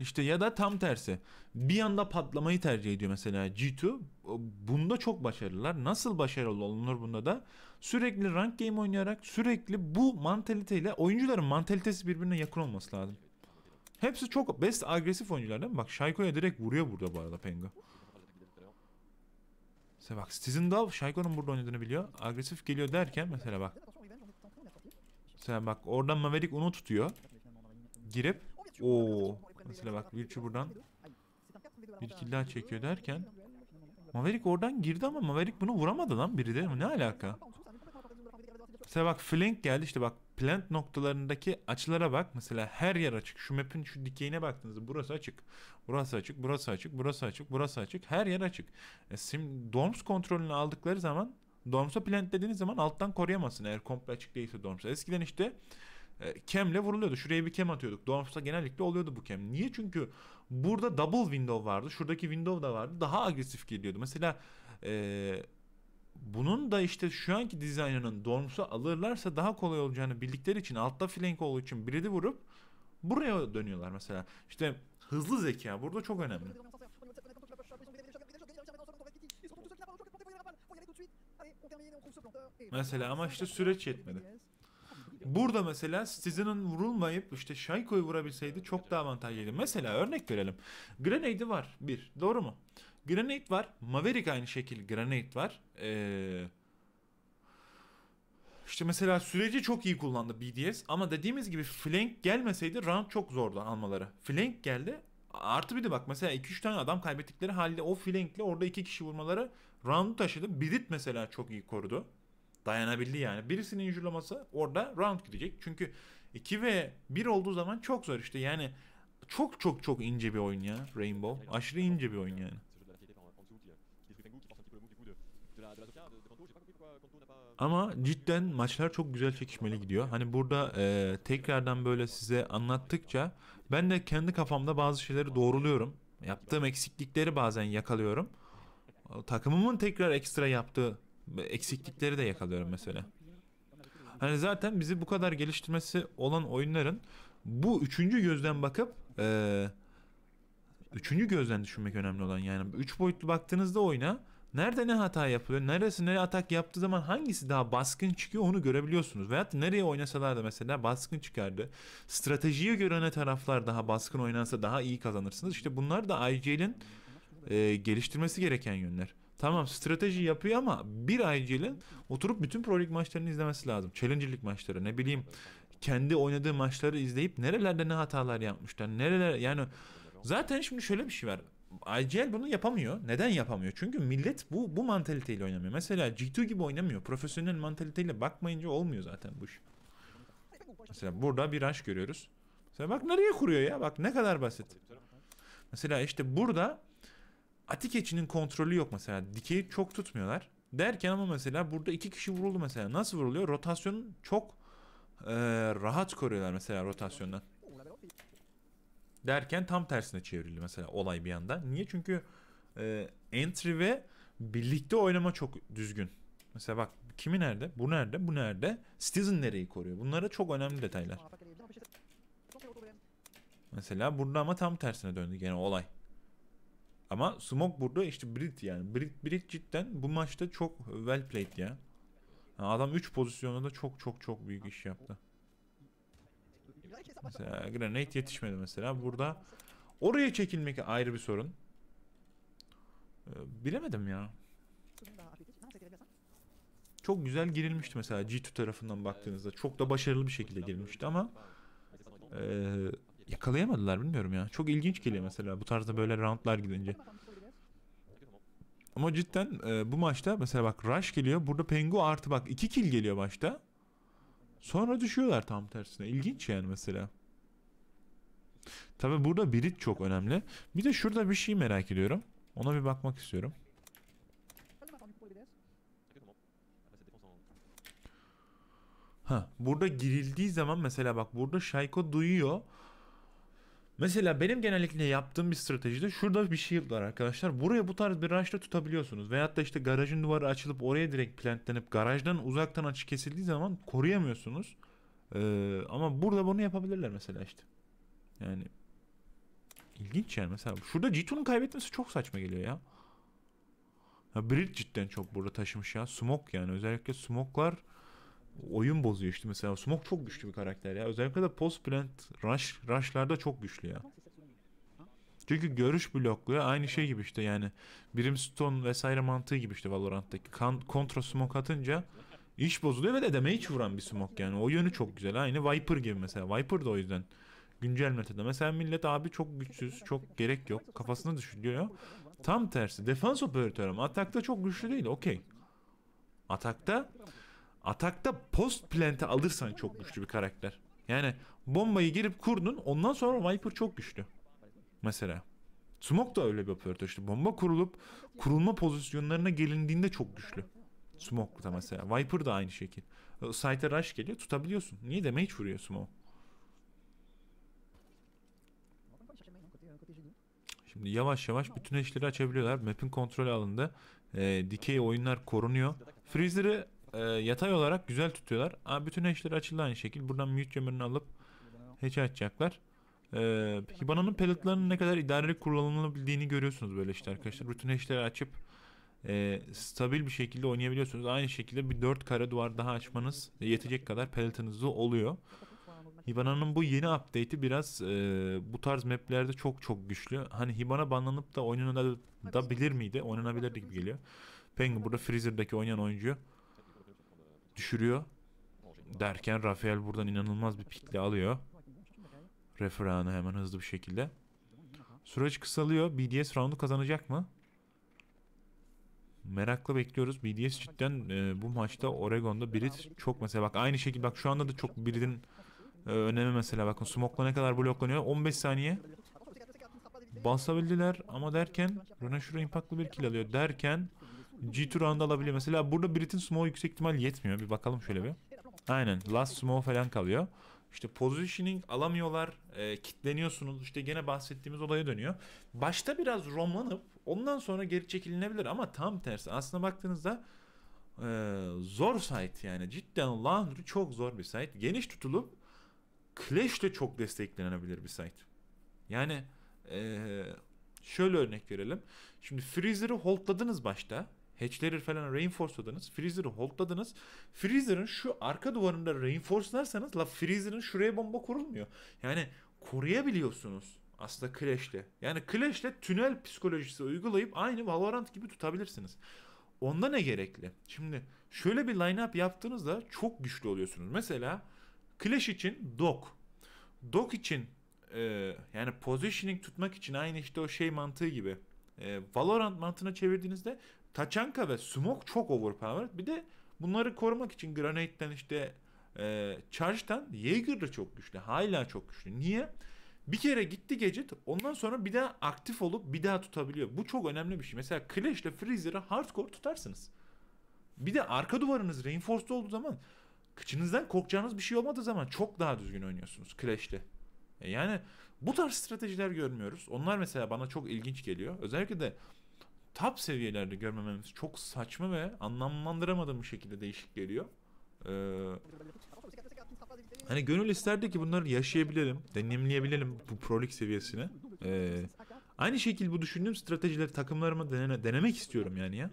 İşte ya da tam tersi. Bir anda patlamayı tercih ediyor mesela G2. Bunda çok başarılılar. Nasıl başarılı olunur bunda da? Sürekli rank game oynayarak sürekli bu mantaliteyle oyuncuların mantalitesi birbirine yakın olması lazım. Hepsi çok best agresif oyuncular değil mi? Bak Shaiko'ya direkt vuruyor burada bu arada Pengo. Mesela bak Stizendal Shaiko'nun burada oynadığını biliyor. Agresif geliyor derken mesela bak. Mesela bak oradan Maverick onu tutuyor. Girip o mesela bak Virtue buradan bir kill daha çekiyor derken Maverick oradan girdi ama Maverick bunu vuramadı lan biri de ne alaka? Mesela bak flank geldi işte bak plant noktalarındaki açılara bak. Mesela her yer açık. Şu map'in şu dikeyine baktığınızda burası açık. Burası açık, burası açık, burası açık, burası açık. Her yer açık. E, sim, dorms kontrolünü aldıkları zaman Dorms'a dediğiniz zaman alttan koruyamazsın eğer komple açık değilse Dorms'a. Eskiden işte kemle vuruluyordu. Şuraya bir kem atıyorduk. Dormsa genellikle oluyordu bu kem. Niye? Çünkü burada double window vardı. Şuradaki window da vardı. Daha agresif geliyordu. Mesela e, bunun da işte şu anki dizaynının dormsa alırlarsa daha kolay olacağını bildikleri için altta flank olduğu için biri vurup buraya dönüyorlar mesela. İşte hızlı zeka burada çok önemli. Mesela ama işte süreç yetmedi. Burada mesela Stizen'in vurulmayıp işte Şayko'yu vurabilseydi çok daha avantajlıydı. Mesela örnek verelim. Grenade'i var. Bir. Doğru mu? Grenade var. Maverick aynı şekil Grenade var. Eee... İşte mesela süreci çok iyi kullandı BDS ama dediğimiz gibi flank gelmeseydi round çok zordu almaları. Flank geldi Artı bir de bak mesela 2-3 tane adam kaybettikleri halde o flankle orada 2 kişi vurmaları roundu taşıdı. Bidit mesela çok iyi korudu. Dayanabildi yani. Birisini injurlaması orada round gidecek. Çünkü 2 ve 1 olduğu zaman çok zor işte. Yani çok çok çok ince bir oyun ya Rainbow. Aşırı ince bir oyun yani. Ama cidden maçlar çok güzel çekişmeli gidiyor. Hani burada e, tekrardan böyle size anlattıkça ben de kendi kafamda bazı şeyleri doğruluyorum. Yaptığım eksiklikleri bazen yakalıyorum takımımın tekrar ekstra yaptığı eksiklikleri de yakalıyorum mesela. Hani zaten bizi bu kadar geliştirmesi olan oyunların bu üçüncü gözden bakıp e, üçüncü gözden düşünmek önemli olan yani üç boyutlu baktığınızda oyuna nerede ne hata yapılıyor, neresi nereye atak yaptığı zaman hangisi daha baskın çıkıyor onu görebiliyorsunuz. Veyahut nereye oynasalar da mesela baskın çıkardı. Stratejiye göre ne taraflar daha baskın oynansa daha iyi kazanırsınız. İşte bunlar da IGL'in e, geliştirmesi gereken yönler. Tamam strateji yapıyor ama bir aycilin oturup bütün Pro Lig maçlarını izlemesi lazım. Challenge Lig maçları ne bileyim kendi oynadığı maçları izleyip nerelerde ne hatalar yapmışlar. Nereler yani zaten şimdi şöyle bir şey var. IGL bunu yapamıyor. Neden yapamıyor? Çünkü millet bu bu mantaliteyle oynamıyor. Mesela G2 gibi oynamıyor. Profesyonel mantaliteyle bakmayınca olmuyor zaten bu iş. Mesela burada bir rush görüyoruz. Mesela bak nereye kuruyor ya? Bak ne kadar basit. Mesela işte burada Atik Eçi'nin kontrolü yok mesela. Dikeyi çok tutmuyorlar. Derken ama mesela burada iki kişi vuruldu mesela. Nasıl vuruluyor? Rotasyonu çok e, rahat koruyorlar mesela rotasyondan. Derken tam tersine çevrildi mesela olay bir anda. Niye? Çünkü e, entry ve birlikte oynama çok düzgün. Mesela bak kimi nerede? Bu nerede? Bu nerede? Citizen nereyi koruyor? Bunlara çok önemli detaylar. Mesela burada ama tam tersine döndü gene olay. Ama Smoke burada işte Brit yani. Brit, Brit cidden bu maçta çok well played ya. Yani adam 3 pozisyonda da çok çok çok büyük iş yaptı. Mesela Granate yetişmedi mesela. Burada oraya çekilmek ayrı bir sorun. Ee, bilemedim ya. Çok güzel girilmişti mesela G2 tarafından baktığınızda. Çok da başarılı bir şekilde girilmişti ama... Ee, yakalayamadılar bilmiyorum ya. Çok ilginç geliyor mesela bu tarzda böyle roundlar gidince. Ama cidden e, bu maçta mesela bak Rush geliyor. Burada Pengu artı bak 2 kill geliyor başta. Sonra düşüyorlar tam tersine. İlginç yani mesela. Tabi burada Birit çok önemli. Bir de şurada bir şey merak ediyorum. Ona bir bakmak istiyorum. Ha, burada girildiği zaman mesela bak burada Şayko duyuyor. Mesela benim genellikle yaptığım bir stratejide şurada bir şey var arkadaşlar. Buraya bu tarz bir araçla tutabiliyorsunuz. Veyahut da işte garajın duvarı açılıp oraya direkt plantlenip garajdan uzaktan açı kesildiği zaman koruyamıyorsunuz. Ee, ama burada bunu yapabilirler mesela işte. Yani ilginç yani mesela. Şurada G2'nun kaybetmesi çok saçma geliyor ya. ya Bridge cidden çok burada taşımış ya. Smoke yani özellikle smoke'lar oyun bozuyor işte mesela. Smoke çok güçlü bir karakter ya. Özellikle de post plant rush, rushlarda çok güçlü ya. Çünkü görüş blokluyor. Aynı şey gibi işte yani. Brimstone vesaire mantığı gibi işte Valorant'taki. Kan, kontra smoke atınca iş bozuluyor ve de demeye hiç vuran bir smoke yani. O yönü çok güzel. Aynı Viper gibi mesela. Viper da o yüzden güncel metada. Mesela millet abi çok güçsüz, çok gerek yok. kafasını düşünüyor. Tam tersi. Defans ama Atakta çok güçlü değil. Okey. Atakta Atakta post plant'i alırsan çok güçlü bir karakter. Yani bombayı girip kurdun ondan sonra Viper çok güçlü. Mesela. Smoke da öyle bir operatör işte. Bomba kurulup kurulma pozisyonlarına gelindiğinde çok güçlü. Smoke da mesela. Viper da aynı şekil. Site'e rush geliyor tutabiliyorsun. Niye damage vuruyor Smoke? Şimdi yavaş yavaş bütün eşleri açabiliyorlar. Map'in kontrolü alındı. E, dikey oyunlar korunuyor. Freezer'ı e, yatay olarak güzel tutuyorlar. Aa, bütün hashleri açıldı aynı şekilde. Buradan mute gömürünü alıp hatch'i açacaklar. Ee, peki bananın ne kadar idareli kullanılabildiğini görüyorsunuz böyle işte arkadaşlar. Bütün hashleri açıp e, stabil bir şekilde oynayabiliyorsunuz. Aynı şekilde bir 4 kare duvar daha açmanız yetecek kadar pelletinizde oluyor. Hibana'nın bu yeni update'i biraz e, bu tarz maplerde çok çok güçlü. Hani Hibana banlanıp da oynanabilir miydi? Oynanabilirdi gibi geliyor. Peng, burada Freezer'daki oynayan oyuncu düşürüyor. Derken Rafael buradan inanılmaz bir pikle alıyor. Referanı hemen hızlı bir şekilde. Süreç kısalıyor. BDS roundu kazanacak mı? Merakla bekliyoruz. BDS cidden e, bu maçta Oregon'da Brit çok mesela bak aynı şekilde bak şu anda da çok Brit'in e, önemi mesela bakın Smoke'la ne kadar bloklanıyor. 15 saniye. Basabildiler ama derken Röneşura impactlı bir kill alıyor. Derken G2 round alabiliyor. Mesela burada Brit'in small yüksek ihtimal yetmiyor. Bir bakalım şöyle bir. Aynen. Last small falan kalıyor. İşte positioning alamıyorlar, e, kitleniyorsunuz. İşte gene bahsettiğimiz olaya dönüyor. Başta biraz romlanıp ondan sonra geri çekilinebilir ama tam tersi. Aslına baktığınızda e, zor site yani. Cidden Laundry çok zor bir site. Geniş tutulup Clash de çok desteklenebilir bir site. Yani e, şöyle örnek verelim. Şimdi Freezer'ı holdladınız başta. Hatchleri falan reinforceladınız. Freezer'ı holdladınız. Freezer'ın şu arka duvarında reinforcelarsanız la Freezer'ın şuraya bomba kurulmuyor. Yani koruyabiliyorsunuz aslında Clash'le. Yani Clash'le tünel psikolojisi uygulayıp aynı Valorant gibi tutabilirsiniz. Onda ne gerekli? Şimdi şöyle bir line-up yaptığınızda çok güçlü oluyorsunuz. Mesela Clash için Dok. Dok için e, yani positioning tutmak için aynı işte o şey mantığı gibi. E, Valorant mantığına çevirdiğinizde Taçanka ve smok çok overpowered. Bir de bunları korumak için Granate'den işte e, Charge'dan Jaeger da çok güçlü. Hala çok güçlü. Niye? Bir kere gitti Gadget ondan sonra bir daha aktif olup bir daha tutabiliyor. Bu çok önemli bir şey. Mesela Clash ile Freezer'ı hardcore tutarsınız. Bir de arka duvarınız reinforced olduğu zaman kıçınızdan korkacağınız bir şey olmadığı zaman çok daha düzgün oynuyorsunuz Clash'te. E, yani bu tarz stratejiler görmüyoruz. Onlar mesela bana çok ilginç geliyor. Özellikle de top seviyelerde görmememiz çok saçma ve anlamlandıramadığım bir şekilde değişik geliyor. Ee, hani gönül isterdi ki bunları yaşayabilirim, deneyimleyebilirim bu Pro League seviyesini. Ee, aynı şekilde bu düşündüğüm stratejileri takımlarıma denene, denemek istiyorum yani ya.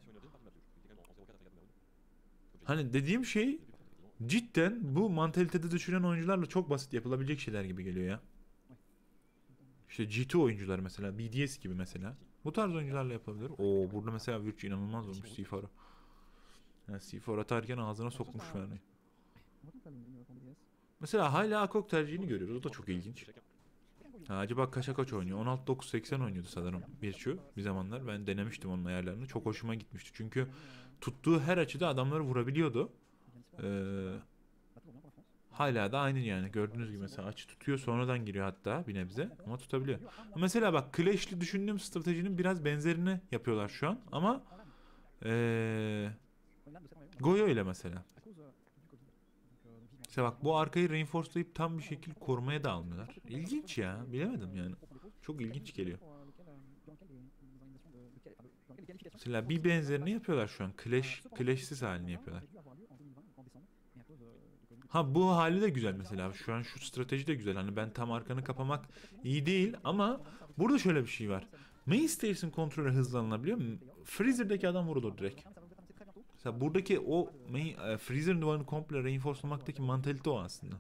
Hani dediğim şey cidden bu mantalitede düşünen oyuncularla çok basit yapılabilecek şeyler gibi geliyor ya. İşte GT oyuncular mesela, BDS gibi mesela. Bu tarz oyuncularla yapabilir. Oo burada mesela Virch inanılmaz olmuş Sifara. Yani Sifara atarken ağzına sokmuş yani. Mesela hala Akok tercihini görüyoruz. O da çok ilginç. Ha, acaba kaça kaç oynuyor? 16-9-80 oynuyordu sanırım Virtue bir zamanlar. Ben denemiştim onun ayarlarını. Çok hoşuma gitmişti. Çünkü tuttuğu her açıda adamları vurabiliyordu. Ee, Hala da aynı yani. Gördüğünüz gibi mesela açı tutuyor sonradan giriyor hatta bir nebze ama tutabiliyor. Mesela bak Clash'li düşündüğüm stratejinin biraz benzerini yapıyorlar şu an ama ee, Goyo ile mesela. İşte bak bu arkayı reinforcelayıp tam bir şekil korumaya da almıyorlar. İlginç ya. Bilemedim yani. Çok ilginç geliyor. Mesela bir benzerini yapıyorlar şu an. Clash, Clash'siz halini yapıyorlar. Ha bu hali de güzel mesela. Şu an şu strateji de güzel. Hani ben tam arkanı kapamak iyi değil ama burada şöyle bir şey var. Main Station kontrolü hızlanılabiliyor. Freezer'daki adam vurulur direkt. Mesela buradaki o main, e, Freezer duvarını komple reinforcelamaktaki mantalite o aslında.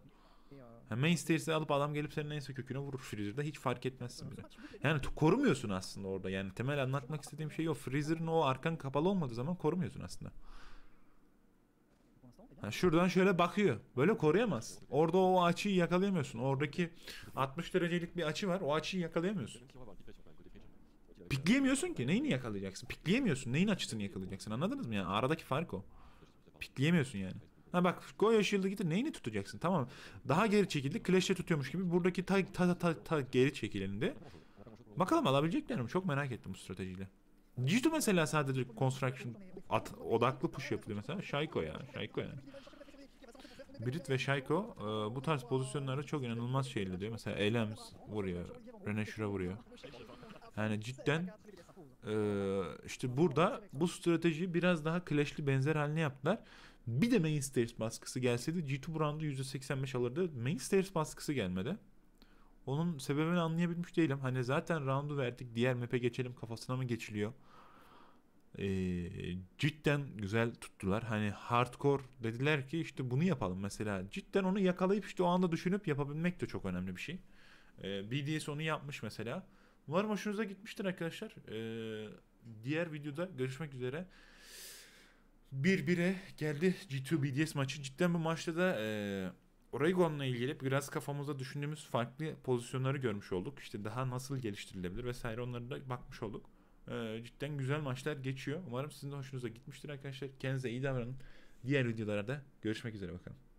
Yani main stage'de alıp adam gelip senin en sık köküne vurur Freezer'da hiç fark etmezsin bile. Yani korumuyorsun aslında orada. Yani temel anlatmak istediğim şey o. Freezer'ın o arkan kapalı olmadığı zaman korumuyorsun aslında şuradan şöyle bakıyor. Böyle koruyamaz. Orada o açıyı yakalayamıyorsun. Oradaki 60 derecelik bir açı var. O açıyı yakalayamıyorsun. Pikleyemiyorsun ki. Neyini yakalayacaksın? Pikleyemiyorsun. Neyin açısını yakalayacaksın? Anladınız mı? Yani aradaki fark o. Pikleyemiyorsun yani. Ha bak Goya Shield'ı gitti. Neyini tutacaksın? Tamam. Daha geri çekildi. Clash'te tutuyormuş gibi. Buradaki ta ta ta, ta geri çekileninde. Bakalım alabilecekler mi? Çok merak ettim bu stratejiyle. Jitu mesela sadece construction at, odaklı push yapılıyor mesela. Shaiko ya. Shaiko yani. Brit ve Shaiko e, bu tarz pozisyonlarda çok inanılmaz şeyler diyor. Mesela Elms vuruyor. Reneşura vuruyor. Yani cidden e, işte burada bu stratejiyi biraz daha clashli benzer haline yaptılar. Bir de main stairs baskısı gelseydi G2 bu roundu %85 alırdı. Main stairs baskısı gelmedi. Onun sebebini anlayabilmiş değilim. Hani zaten roundu verdik diğer map'e geçelim kafasına mı geçiliyor? Ee, cidden güzel tuttular. Hani hardcore dediler ki işte bunu yapalım mesela. Cidden onu yakalayıp işte o anda düşünüp yapabilmek de çok önemli bir şey. Ee, BDS onu yapmış mesela. Umarım hoşunuza gitmiştir arkadaşlar. Ee, diğer videoda görüşmek üzere. 1-1'e geldi G2 BDS maçı. Cidden bu maçta da... Ee, Oregon'la ilgili biraz kafamızda düşündüğümüz farklı pozisyonları görmüş olduk. İşte daha nasıl geliştirilebilir vesaire onları da bakmış olduk. Ee, cidden güzel maçlar geçiyor. Umarım sizin de hoşunuza gitmiştir arkadaşlar. Kendinize iyi davranın. Diğer videolarda görüşmek üzere bakalım.